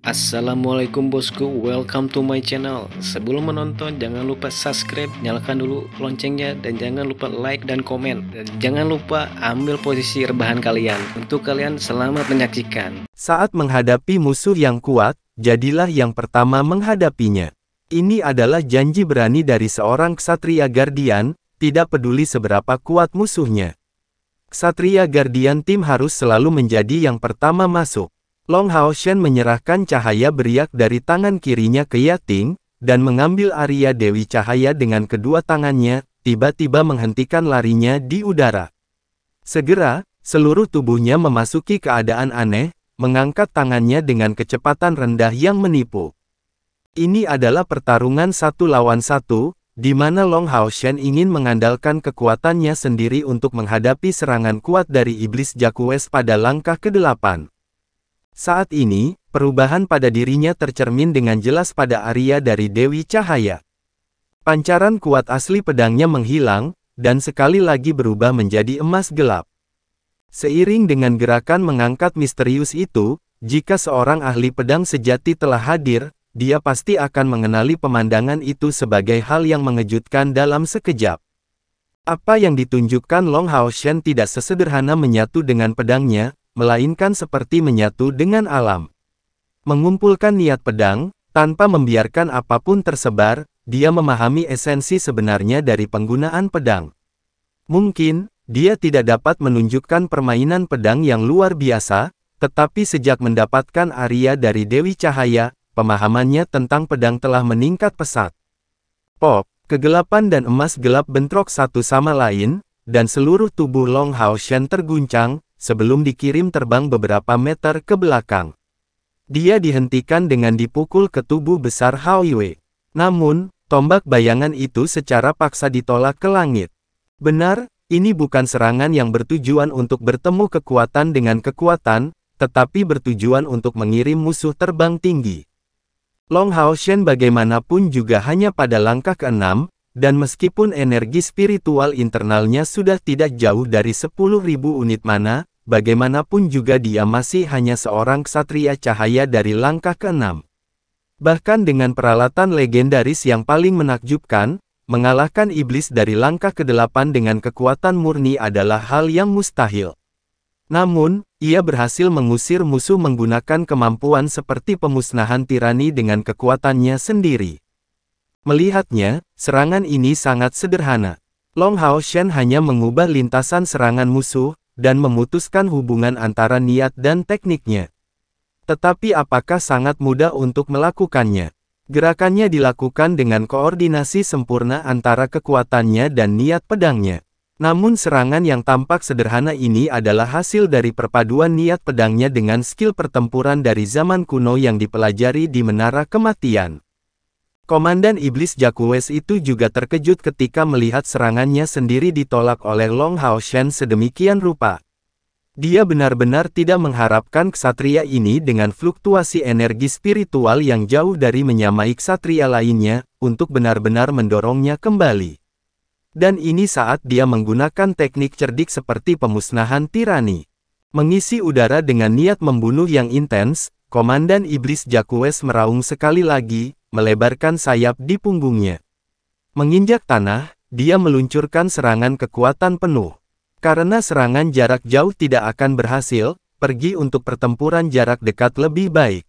Assalamualaikum bosku, welcome to my channel Sebelum menonton jangan lupa subscribe, nyalakan dulu loncengnya Dan jangan lupa like dan komen Dan jangan lupa ambil posisi rebahan kalian Untuk kalian selamat menyaksikan Saat menghadapi musuh yang kuat, jadilah yang pertama menghadapinya Ini adalah janji berani dari seorang ksatria guardian Tidak peduli seberapa kuat musuhnya Ksatria guardian tim harus selalu menjadi yang pertama masuk Long Hao Shen menyerahkan cahaya beriak dari tangan kirinya ke Yating, dan mengambil Arya Dewi Cahaya dengan kedua tangannya, tiba-tiba menghentikan larinya di udara. Segera, seluruh tubuhnya memasuki keadaan aneh, mengangkat tangannya dengan kecepatan rendah yang menipu. Ini adalah pertarungan satu lawan satu, di mana Long Hao Shen ingin mengandalkan kekuatannya sendiri untuk menghadapi serangan kuat dari Iblis Jakues pada langkah ke-8. Saat ini, perubahan pada dirinya tercermin dengan jelas pada Arya dari Dewi Cahaya. Pancaran kuat asli pedangnya menghilang, dan sekali lagi berubah menjadi emas gelap. Seiring dengan gerakan mengangkat misterius itu, jika seorang ahli pedang sejati telah hadir, dia pasti akan mengenali pemandangan itu sebagai hal yang mengejutkan dalam sekejap. Apa yang ditunjukkan Long Hao Shen tidak sesederhana menyatu dengan pedangnya, melainkan seperti menyatu dengan alam. Mengumpulkan niat pedang, tanpa membiarkan apapun tersebar, dia memahami esensi sebenarnya dari penggunaan pedang. Mungkin, dia tidak dapat menunjukkan permainan pedang yang luar biasa, tetapi sejak mendapatkan Arya dari Dewi Cahaya, pemahamannya tentang pedang telah meningkat pesat. Pop, kegelapan dan emas gelap bentrok satu sama lain, dan seluruh tubuh Long Hao Shen terguncang, sebelum dikirim terbang beberapa meter ke belakang. Dia dihentikan dengan dipukul ke tubuh besar Hao Yue. Namun, tombak bayangan itu secara paksa ditolak ke langit. Benar, ini bukan serangan yang bertujuan untuk bertemu kekuatan dengan kekuatan, tetapi bertujuan untuk mengirim musuh terbang tinggi. Long Hao Shen bagaimanapun juga hanya pada langkah keenam, dan meskipun energi spiritual internalnya sudah tidak jauh dari 10.000 unit mana, bagaimanapun juga dia masih hanya seorang ksatria cahaya dari langkah keenam. Bahkan dengan peralatan legendaris yang paling menakjubkan, mengalahkan iblis dari langkah ke-8 dengan kekuatan murni adalah hal yang mustahil. Namun, ia berhasil mengusir musuh menggunakan kemampuan seperti pemusnahan tirani dengan kekuatannya sendiri. Melihatnya, serangan ini sangat sederhana. Long Hao Shen hanya mengubah lintasan serangan musuh, dan memutuskan hubungan antara niat dan tekniknya. Tetapi apakah sangat mudah untuk melakukannya? Gerakannya dilakukan dengan koordinasi sempurna antara kekuatannya dan niat pedangnya. Namun serangan yang tampak sederhana ini adalah hasil dari perpaduan niat pedangnya dengan skill pertempuran dari zaman kuno yang dipelajari di Menara Kematian. Komandan Iblis Jakues itu juga terkejut ketika melihat serangannya sendiri ditolak oleh Long Hao Shen sedemikian rupa. Dia benar-benar tidak mengharapkan ksatria ini dengan fluktuasi energi spiritual yang jauh dari menyamai ksatria lainnya, untuk benar-benar mendorongnya kembali. Dan ini saat dia menggunakan teknik cerdik seperti pemusnahan tirani. Mengisi udara dengan niat membunuh yang intens, Komandan Iblis Jakues meraung sekali lagi, melebarkan sayap di punggungnya. Menginjak tanah, dia meluncurkan serangan kekuatan penuh. Karena serangan jarak jauh tidak akan berhasil, pergi untuk pertempuran jarak dekat lebih baik.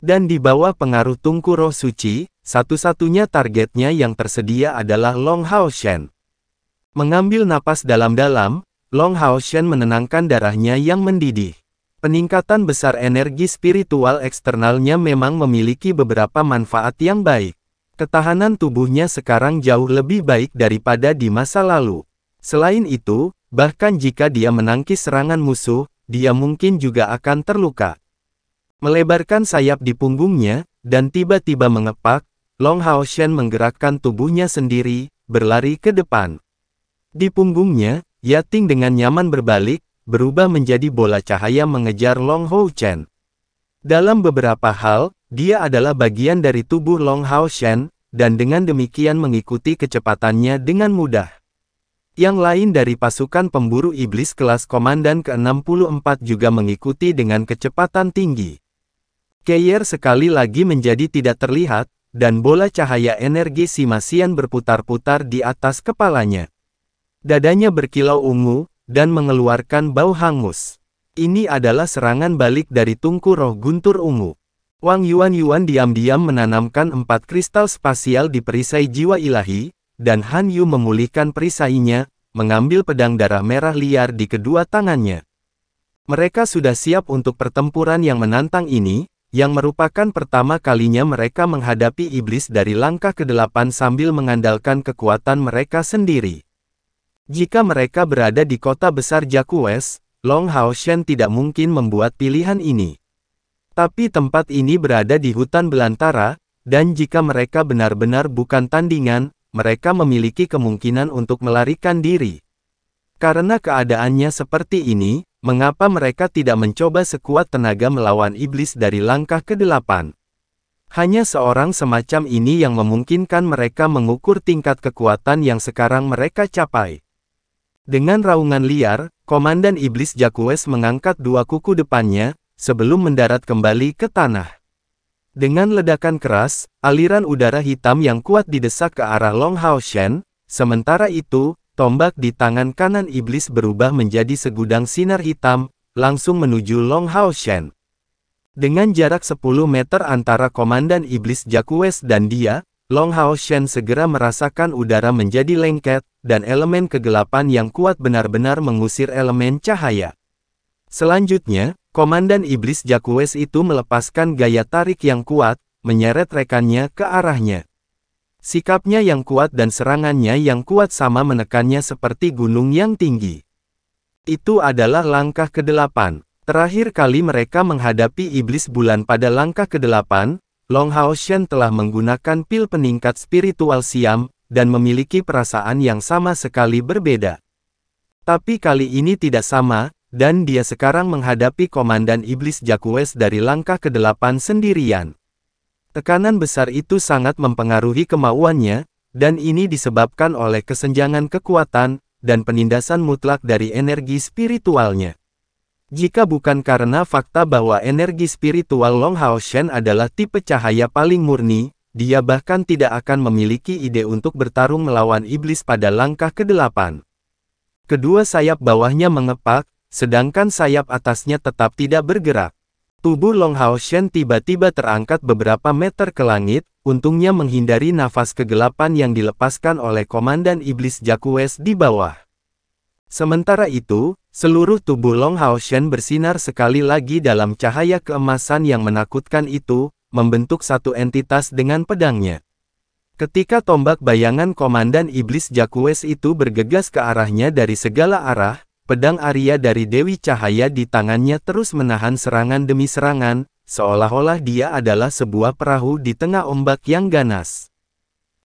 Dan di bawah pengaruh Tungku Roh Suci, satu-satunya targetnya yang tersedia adalah Long Hao Shen. Mengambil napas dalam-dalam, Long Hao Shen menenangkan darahnya yang mendidih. Peningkatan besar energi spiritual eksternalnya memang memiliki beberapa manfaat yang baik. Ketahanan tubuhnya sekarang jauh lebih baik daripada di masa lalu. Selain itu, bahkan jika dia menangkis serangan musuh, dia mungkin juga akan terluka. Melebarkan sayap di punggungnya, dan tiba-tiba mengepak, Long Hao Shen menggerakkan tubuhnya sendiri, berlari ke depan. Di punggungnya, Yating dengan nyaman berbalik, berubah menjadi bola cahaya mengejar Long Hou Chen. Dalam beberapa hal, dia adalah bagian dari tubuh Long Hao Chen, dan dengan demikian mengikuti kecepatannya dengan mudah. Yang lain dari pasukan pemburu iblis kelas Komandan ke-64 juga mengikuti dengan kecepatan tinggi. Keyer sekali lagi menjadi tidak terlihat, dan bola cahaya energi si Simasian berputar-putar di atas kepalanya. Dadanya berkilau ungu, dan mengeluarkan bau hangus. Ini adalah serangan balik dari tungku roh guntur ungu. Wang Yuan Yuan diam-diam menanamkan empat kristal spasial di perisai jiwa ilahi, dan Han Yu memulihkan perisainya, mengambil pedang darah merah liar di kedua tangannya. Mereka sudah siap untuk pertempuran yang menantang ini, yang merupakan pertama kalinya mereka menghadapi iblis dari langkah ke-8 sambil mengandalkan kekuatan mereka sendiri. Jika mereka berada di kota besar Jakues, Long Haoshen tidak mungkin membuat pilihan ini. Tapi tempat ini berada di hutan belantara, dan jika mereka benar-benar bukan tandingan, mereka memiliki kemungkinan untuk melarikan diri. Karena keadaannya seperti ini, mengapa mereka tidak mencoba sekuat tenaga melawan iblis dari langkah ke-8? Hanya seorang semacam ini yang memungkinkan mereka mengukur tingkat kekuatan yang sekarang mereka capai. Dengan raungan liar, Komandan Iblis Jakues mengangkat dua kuku depannya, sebelum mendarat kembali ke tanah. Dengan ledakan keras, aliran udara hitam yang kuat didesak ke arah Long Hao Shen, sementara itu, tombak di tangan kanan iblis berubah menjadi segudang sinar hitam, langsung menuju Long Hao Shen. Dengan jarak 10 meter antara Komandan Iblis Jakues dan dia, Long Hao Shen segera merasakan udara menjadi lengket, dan elemen kegelapan yang kuat benar-benar mengusir elemen cahaya. Selanjutnya, Komandan Iblis Jakues itu melepaskan gaya tarik yang kuat, menyeret rekannya ke arahnya. Sikapnya yang kuat dan serangannya yang kuat sama menekannya seperti gunung yang tinggi. Itu adalah langkah kedelapan. Terakhir kali mereka menghadapi Iblis Bulan pada langkah kedelapan, Long Haoshen telah menggunakan pil peningkat spiritual Siam, dan memiliki perasaan yang sama sekali berbeda. Tapi kali ini tidak sama, dan dia sekarang menghadapi Komandan Iblis Jakues dari langkah ke-8 sendirian. Tekanan besar itu sangat mempengaruhi kemauannya, dan ini disebabkan oleh kesenjangan kekuatan, dan penindasan mutlak dari energi spiritualnya. Jika bukan karena fakta bahwa energi spiritual Long Hao Shen adalah tipe cahaya paling murni, dia bahkan tidak akan memiliki ide untuk bertarung melawan iblis pada langkah ke-8. Kedua sayap bawahnya mengepak, sedangkan sayap atasnya tetap tidak bergerak. Tubuh Long Hao Shen tiba-tiba terangkat beberapa meter ke langit, untungnya menghindari nafas kegelapan yang dilepaskan oleh Komandan Iblis Jakues di bawah. Sementara itu, Seluruh tubuh Long Hao Shen bersinar sekali lagi dalam cahaya keemasan yang menakutkan itu, membentuk satu entitas dengan pedangnya. Ketika tombak bayangan Komandan Iblis Jakues itu bergegas ke arahnya dari segala arah, pedang Arya dari Dewi Cahaya di tangannya terus menahan serangan demi serangan, seolah-olah dia adalah sebuah perahu di tengah ombak yang ganas.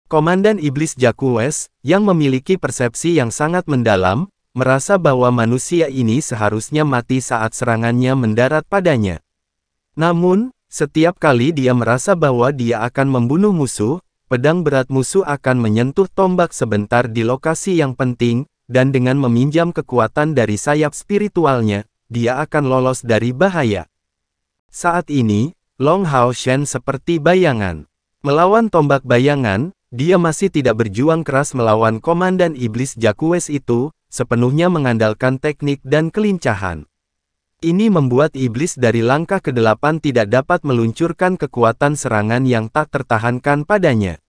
Komandan Iblis Jakues, yang memiliki persepsi yang sangat mendalam, merasa bahwa manusia ini seharusnya mati saat serangannya mendarat padanya. Namun, setiap kali dia merasa bahwa dia akan membunuh musuh, pedang berat musuh akan menyentuh tombak sebentar di lokasi yang penting, dan dengan meminjam kekuatan dari sayap spiritualnya, dia akan lolos dari bahaya. Saat ini, Long Hao Shen seperti bayangan. Melawan tombak bayangan, dia masih tidak berjuang keras melawan komandan iblis Jakues itu, sepenuhnya mengandalkan teknik dan kelincahan. Ini membuat iblis dari langkah ke-8 tidak dapat meluncurkan kekuatan serangan yang tak tertahankan padanya.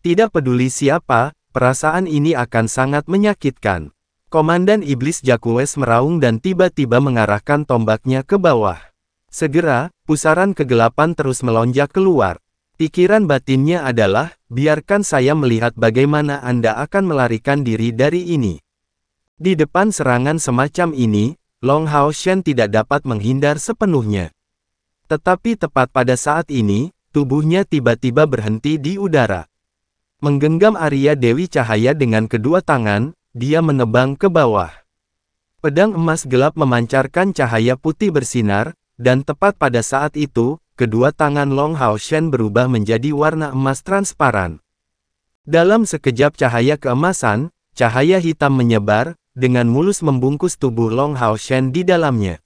Tidak peduli siapa, perasaan ini akan sangat menyakitkan. Komandan iblis Jakues meraung dan tiba-tiba mengarahkan tombaknya ke bawah. Segera, pusaran kegelapan terus melonjak keluar. Pikiran batinnya adalah, biarkan saya melihat bagaimana Anda akan melarikan diri dari ini. Di depan serangan semacam ini, Long Hao Shen tidak dapat menghindar sepenuhnya. Tetapi tepat pada saat ini, tubuhnya tiba-tiba berhenti di udara. Menggenggam Arya Dewi Cahaya dengan kedua tangan, dia menebang ke bawah. Pedang emas gelap memancarkan cahaya putih bersinar, dan tepat pada saat itu, kedua tangan Long Hao Shen berubah menjadi warna emas transparan. Dalam sekejap cahaya keemasan, cahaya hitam menyebar, dengan mulus membungkus tubuh Long Hao Shen di dalamnya.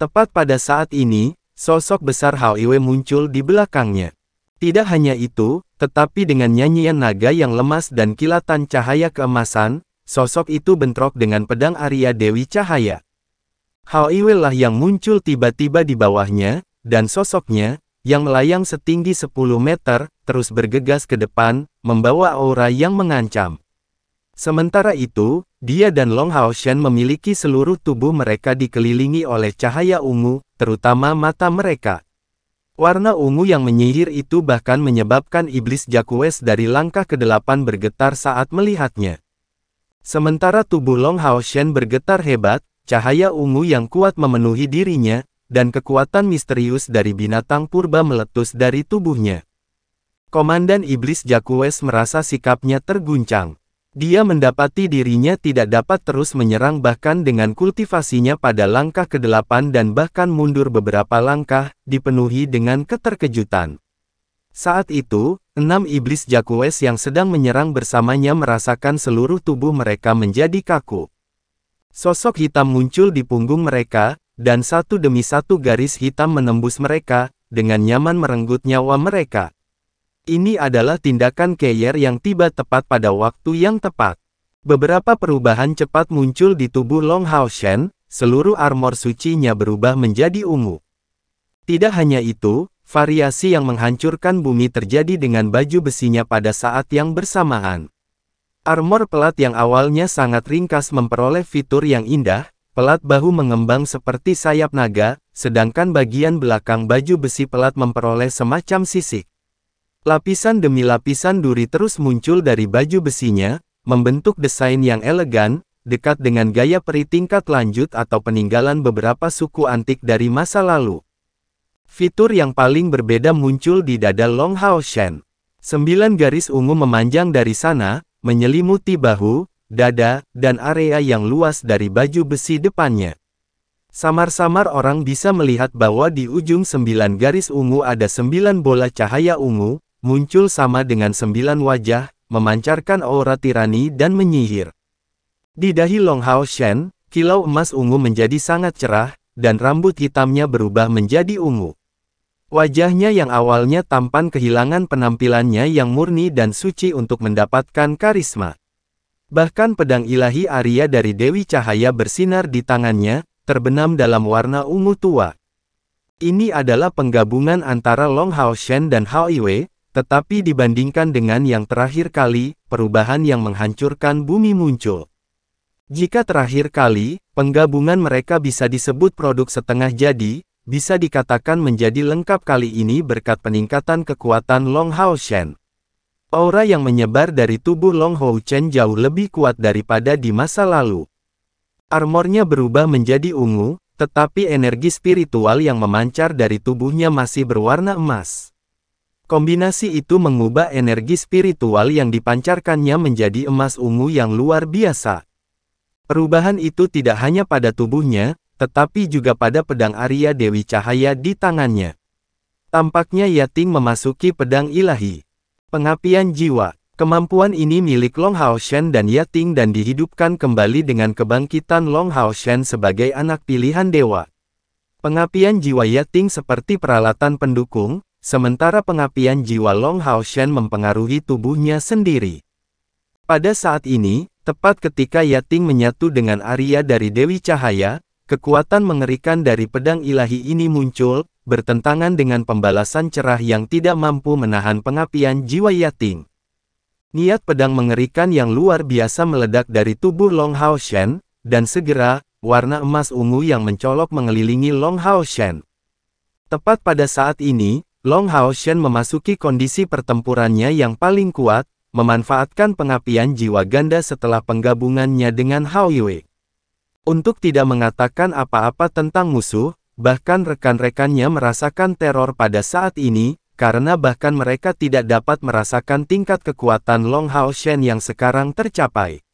Tepat pada saat ini, sosok besar Hao Iwe muncul di belakangnya. Tidak hanya itu, tetapi dengan nyanyian naga yang lemas dan kilatan cahaya keemasan, sosok itu bentrok dengan pedang Arya Dewi Cahaya. Hao Iwe lah yang muncul tiba-tiba di bawahnya, dan sosoknya, yang melayang setinggi 10 meter, terus bergegas ke depan, membawa aura yang mengancam. Sementara itu, dia dan Long Shen memiliki seluruh tubuh mereka dikelilingi oleh cahaya ungu, terutama mata mereka. Warna ungu yang menyihir itu bahkan menyebabkan iblis Jakues dari langkah ke-8 bergetar saat melihatnya. Sementara tubuh Long Shen bergetar hebat, cahaya ungu yang kuat memenuhi dirinya, dan kekuatan misterius dari binatang purba meletus dari tubuhnya. Komandan Iblis Jakues merasa sikapnya terguncang. Dia mendapati dirinya tidak dapat terus menyerang bahkan dengan kultivasinya pada langkah ke-8 dan bahkan mundur beberapa langkah, dipenuhi dengan keterkejutan. Saat itu, enam iblis Jakues yang sedang menyerang bersamanya merasakan seluruh tubuh mereka menjadi kaku. Sosok hitam muncul di punggung mereka, dan satu demi satu garis hitam menembus mereka, dengan nyaman merenggut nyawa mereka. Ini adalah tindakan Keyer yang tiba tepat pada waktu yang tepat. Beberapa perubahan cepat muncul di tubuh Long Hao Shen, seluruh armor sucinya berubah menjadi ungu. Tidak hanya itu, variasi yang menghancurkan bumi terjadi dengan baju besinya pada saat yang bersamaan. Armor pelat yang awalnya sangat ringkas memperoleh fitur yang indah, pelat bahu mengembang seperti sayap naga, sedangkan bagian belakang baju besi pelat memperoleh semacam sisik. Lapisan demi lapisan duri terus muncul dari baju besinya, membentuk desain yang elegan, dekat dengan gaya peri tingkat lanjut atau peninggalan beberapa suku antik dari masa lalu. Fitur yang paling berbeda muncul di dada Long Hao Shen. Sembilan garis ungu memanjang dari sana, menyelimuti bahu, dada, dan area yang luas dari baju besi depannya. Samar-samar orang bisa melihat bahwa di ujung sembilan garis ungu ada sembilan bola cahaya ungu, muncul sama dengan sembilan wajah, memancarkan aura tirani dan menyihir. Di dahi Long Hao Shen, kilau emas ungu menjadi sangat cerah, dan rambut hitamnya berubah menjadi ungu. Wajahnya yang awalnya tampan kehilangan penampilannya yang murni dan suci untuk mendapatkan karisma. Bahkan pedang ilahi Arya dari Dewi Cahaya bersinar di tangannya, terbenam dalam warna ungu tua. Ini adalah penggabungan antara Long Hao Shen dan Hao Wei. Tetapi dibandingkan dengan yang terakhir kali, perubahan yang menghancurkan bumi muncul. Jika terakhir kali, penggabungan mereka bisa disebut produk setengah jadi, bisa dikatakan menjadi lengkap kali ini berkat peningkatan kekuatan Long Hao Shen. Aura yang menyebar dari tubuh Long Hao Chen jauh lebih kuat daripada di masa lalu. Armornya berubah menjadi ungu, tetapi energi spiritual yang memancar dari tubuhnya masih berwarna emas. Kombinasi itu mengubah energi spiritual yang dipancarkannya menjadi emas ungu yang luar biasa. Perubahan itu tidak hanya pada tubuhnya, tetapi juga pada pedang Arya Dewi Cahaya di tangannya. Tampaknya Yating memasuki pedang ilahi. Pengapian jiwa. Kemampuan ini milik Long Hao Shen dan Yating dan dihidupkan kembali dengan kebangkitan Long Hao Shen sebagai anak pilihan dewa. Pengapian jiwa Yating seperti peralatan pendukung, sementara pengapian jiwa Long Hao Shen mempengaruhi tubuhnya sendiri. Pada saat ini, tepat ketika Yating menyatu dengan Arya dari Dewi Cahaya, kekuatan mengerikan dari pedang ilahi ini muncul, bertentangan dengan pembalasan cerah yang tidak mampu menahan pengapian jiwa Yating. Niat pedang mengerikan yang luar biasa meledak dari tubuh Long Hao Shen, dan segera, warna emas ungu yang mencolok mengelilingi Long Hao Shen. Tepat pada saat ini, Long Haoshen memasuki kondisi pertempurannya yang paling kuat, memanfaatkan pengapian jiwa ganda setelah penggabungannya dengan Hao Yue. Untuk tidak mengatakan apa-apa tentang musuh, bahkan rekan-rekannya merasakan teror pada saat ini, karena bahkan mereka tidak dapat merasakan tingkat kekuatan Long Hao Shen yang sekarang tercapai.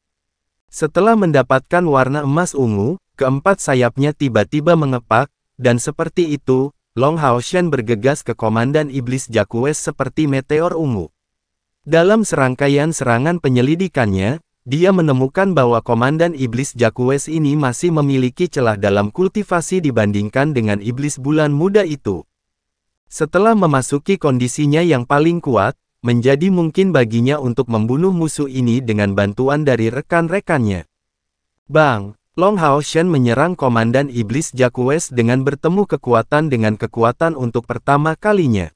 Setelah mendapatkan warna emas ungu, keempat sayapnya tiba-tiba mengepak, dan seperti itu, Long Haoshan bergegas ke Komandan Iblis Jakues seperti meteor ungu. Dalam serangkaian serangan penyelidikannya, dia menemukan bahwa Komandan Iblis Jakues ini masih memiliki celah dalam kultivasi dibandingkan dengan Iblis Bulan Muda itu. Setelah memasuki kondisinya yang paling kuat, menjadi mungkin baginya untuk membunuh musuh ini dengan bantuan dari rekan-rekannya. Bang, Long Hao Shen menyerang Komandan Iblis Jakues dengan bertemu kekuatan dengan kekuatan untuk pertama kalinya.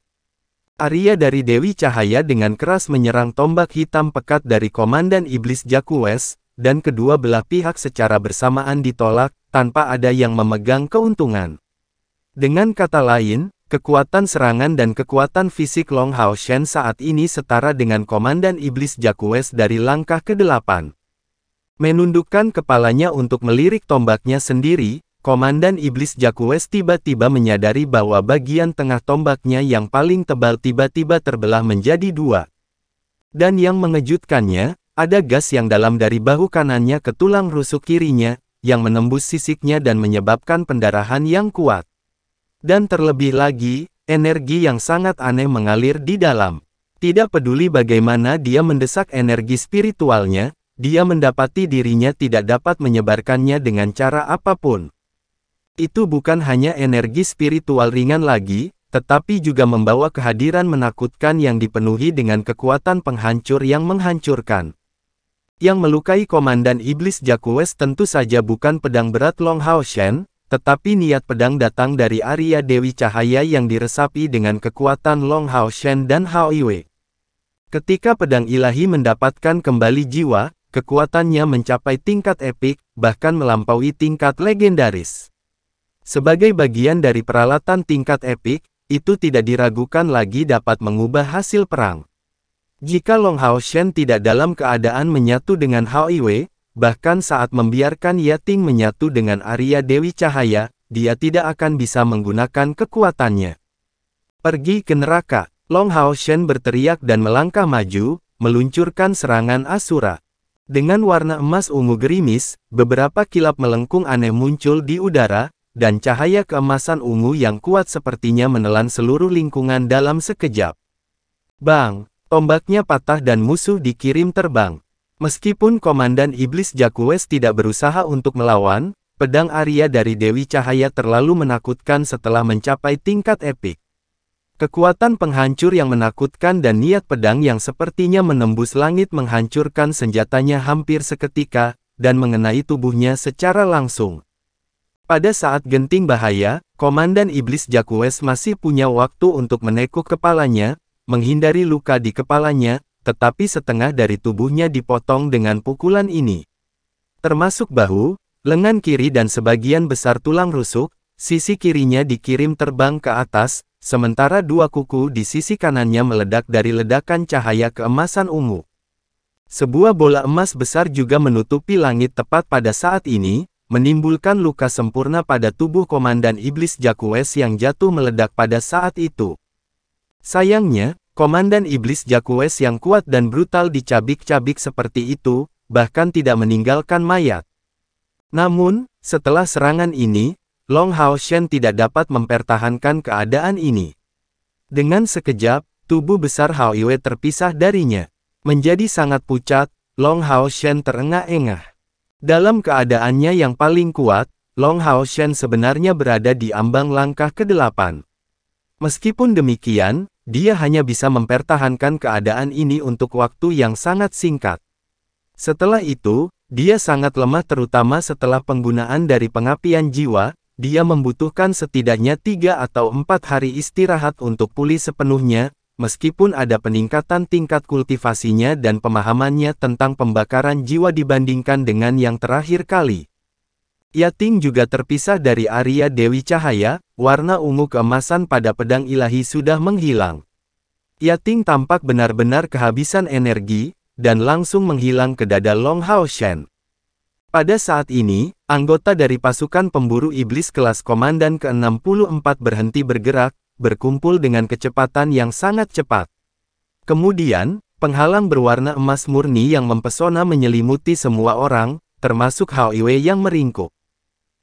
Arya dari Dewi Cahaya dengan keras menyerang tombak hitam pekat dari Komandan Iblis Jakues, dan kedua belah pihak secara bersamaan ditolak, tanpa ada yang memegang keuntungan. Dengan kata lain, Kekuatan serangan dan kekuatan fisik Long Hao Shen saat ini setara dengan Komandan Iblis Jakues dari langkah ke-8. Menundukkan kepalanya untuk melirik tombaknya sendiri, Komandan Iblis Jakues tiba-tiba menyadari bahwa bagian tengah tombaknya yang paling tebal tiba-tiba terbelah menjadi dua. Dan yang mengejutkannya, ada gas yang dalam dari bahu kanannya ke tulang rusuk kirinya, yang menembus sisiknya dan menyebabkan pendarahan yang kuat. Dan terlebih lagi, energi yang sangat aneh mengalir di dalam. Tidak peduli bagaimana dia mendesak energi spiritualnya, dia mendapati dirinya tidak dapat menyebarkannya dengan cara apapun. Itu bukan hanya energi spiritual ringan lagi, tetapi juga membawa kehadiran menakutkan yang dipenuhi dengan kekuatan penghancur yang menghancurkan. Yang melukai Komandan Iblis Jakues tentu saja bukan pedang berat Long Hao Shen, tetapi niat pedang datang dari Arya Dewi Cahaya yang diresapi dengan kekuatan Long Hao Shen dan Hao Iwe. Ketika pedang ilahi mendapatkan kembali jiwa, kekuatannya mencapai tingkat epik, bahkan melampaui tingkat legendaris. Sebagai bagian dari peralatan tingkat epik, itu tidak diragukan lagi dapat mengubah hasil perang. Jika Long Hao Shen tidak dalam keadaan menyatu dengan Hao Iwe, bahkan saat membiarkan Yating menyatu dengan Arya Dewi Cahaya, dia tidak akan bisa menggunakan kekuatannya. Pergi ke neraka, Long Hao Shen berteriak dan melangkah maju, meluncurkan serangan Asura. Dengan warna emas ungu gerimis, beberapa kilap melengkung aneh muncul di udara, dan cahaya keemasan ungu yang kuat sepertinya menelan seluruh lingkungan dalam sekejap. Bang, tombaknya patah dan musuh dikirim terbang. Meskipun Komandan Iblis Jakues tidak berusaha untuk melawan, pedang Arya dari Dewi Cahaya terlalu menakutkan setelah mencapai tingkat epik. Kekuatan penghancur yang menakutkan dan niat pedang yang sepertinya menembus langit menghancurkan senjatanya hampir seketika, dan mengenai tubuhnya secara langsung. Pada saat genting bahaya, Komandan Iblis Jakues masih punya waktu untuk menekuk kepalanya, menghindari luka di kepalanya, tetapi setengah dari tubuhnya dipotong dengan pukulan ini. Termasuk bahu, lengan kiri dan sebagian besar tulang rusuk, sisi kirinya dikirim terbang ke atas, sementara dua kuku di sisi kanannya meledak dari ledakan cahaya keemasan ungu. Sebuah bola emas besar juga menutupi langit tepat pada saat ini, menimbulkan luka sempurna pada tubuh Komandan Iblis Jakues yang jatuh meledak pada saat itu. Sayangnya, Komandan Iblis Jakues yang kuat dan brutal dicabik-cabik seperti itu, bahkan tidak meninggalkan mayat. Namun, setelah serangan ini, Long Hao Shen tidak dapat mempertahankan keadaan ini. Dengan sekejap, tubuh besar Hao Yue terpisah darinya. Menjadi sangat pucat, Long Hao Shen terengah-engah. Dalam keadaannya yang paling kuat, Long Hao Shen sebenarnya berada di ambang langkah ke-8. Meskipun demikian, dia hanya bisa mempertahankan keadaan ini untuk waktu yang sangat singkat. Setelah itu, dia sangat lemah terutama setelah penggunaan dari pengapian jiwa, dia membutuhkan setidaknya tiga atau empat hari istirahat untuk pulih sepenuhnya, meskipun ada peningkatan tingkat kultivasinya dan pemahamannya tentang pembakaran jiwa dibandingkan dengan yang terakhir kali. Yating juga terpisah dari Arya Dewi Cahaya, warna ungu keemasan pada pedang ilahi sudah menghilang. Yating tampak benar-benar kehabisan energi, dan langsung menghilang ke dada Long Hao Shen. Pada saat ini, anggota dari pasukan pemburu iblis kelas Komandan ke-64 berhenti bergerak, berkumpul dengan kecepatan yang sangat cepat. Kemudian, penghalang berwarna emas murni yang mempesona menyelimuti semua orang, termasuk Iwe yang meringkuk.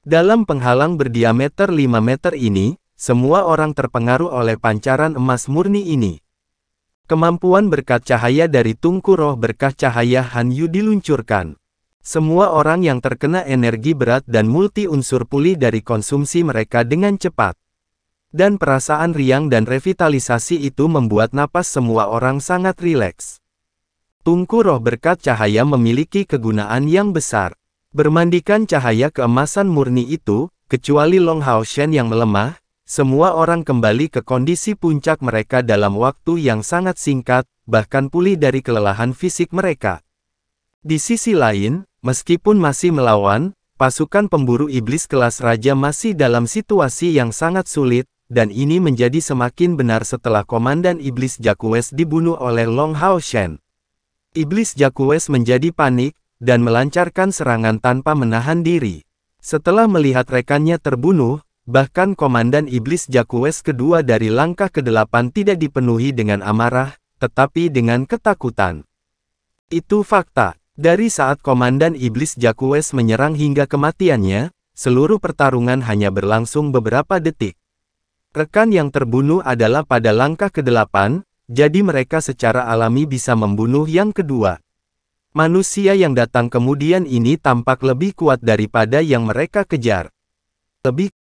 Dalam penghalang berdiameter 5 meter ini, semua orang terpengaruh oleh pancaran emas murni ini. Kemampuan berkat cahaya dari tungku roh berkah cahaya Han Yu diluncurkan. Semua orang yang terkena energi berat dan multi-unsur pulih dari konsumsi mereka dengan cepat. Dan perasaan riang dan revitalisasi itu membuat napas semua orang sangat rileks. Tungku roh berkat cahaya memiliki kegunaan yang besar. Bermandikan cahaya keemasan murni itu, kecuali Long Hao Shen yang melemah, semua orang kembali ke kondisi puncak mereka dalam waktu yang sangat singkat, bahkan pulih dari kelelahan fisik mereka. Di sisi lain, Meskipun masih melawan, pasukan pemburu iblis kelas raja masih dalam situasi yang sangat sulit, dan ini menjadi semakin benar setelah komandan iblis Jakuwes dibunuh oleh Long Hao Shen. Iblis Jakuwes menjadi panik, dan melancarkan serangan tanpa menahan diri. Setelah melihat rekannya terbunuh, bahkan komandan iblis Jakuwes kedua dari langkah ke-8 tidak dipenuhi dengan amarah, tetapi dengan ketakutan. Itu fakta. Dari saat Komandan Iblis Jakues menyerang hingga kematiannya, seluruh pertarungan hanya berlangsung beberapa detik. Rekan yang terbunuh adalah pada langkah ke-8, jadi mereka secara alami bisa membunuh yang kedua. Manusia yang datang kemudian ini tampak lebih kuat daripada yang mereka kejar. Lebih